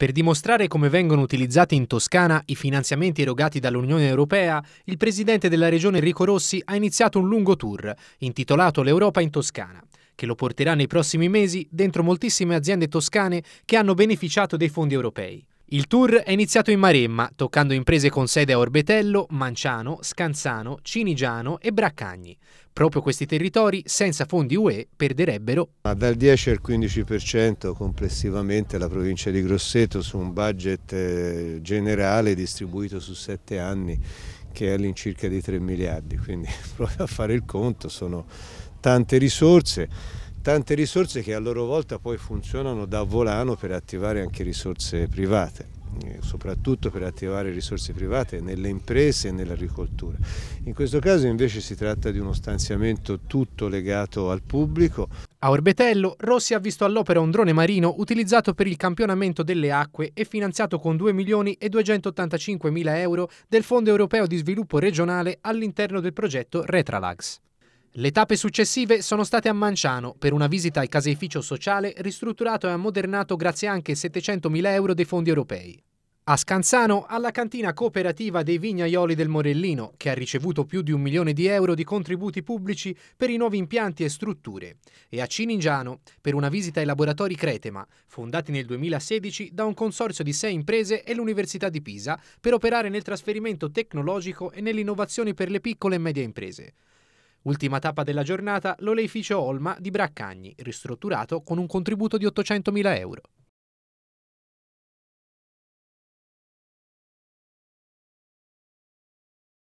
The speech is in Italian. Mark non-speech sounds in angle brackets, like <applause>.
Per dimostrare come vengono utilizzati in Toscana i finanziamenti erogati dall'Unione Europea, il presidente della regione Enrico Rossi ha iniziato un lungo tour intitolato L'Europa in Toscana, che lo porterà nei prossimi mesi dentro moltissime aziende toscane che hanno beneficiato dei fondi europei. Il tour è iniziato in Maremma, toccando imprese con sede a Orbetello, Manciano, Scanzano, Cinigiano e Braccagni. Proprio questi territori, senza fondi UE, perderebbero dal 10 al 15% complessivamente la provincia di Grosseto su un budget eh, generale distribuito su 7 anni che è all'incirca di 3 miliardi, quindi <laughs> proprio a fare il conto sono tante risorse tante risorse che a loro volta poi funzionano da volano per attivare anche risorse private eh, soprattutto per attivare risorse private nelle imprese e nell'agricoltura. In questo caso invece si tratta di uno stanziamento tutto legato al pubblico. A Orbetello, Rossi ha visto all'opera un drone marino utilizzato per il campionamento delle acque e finanziato con 2 milioni e 285 mila euro del Fondo europeo di sviluppo regionale all'interno del progetto Retralags. Le tappe successive sono state a Manciano per una visita al caseificio sociale ristrutturato e ammodernato grazie anche a 700.000 euro dei fondi europei. A Scanzano alla cantina cooperativa dei Vignaioli del Morellino, che ha ricevuto più di un milione di euro di contributi pubblici per i nuovi impianti e strutture, e a Cinigiano, per una visita ai laboratori Cretema, fondati nel 2016 da un consorzio di sei imprese e l'Università di Pisa, per operare nel trasferimento tecnologico e nell'innovazione per le piccole e medie imprese. Ultima tappa della giornata, l'oleificio Olma di Braccagni, ristrutturato con un contributo di 800.000 euro.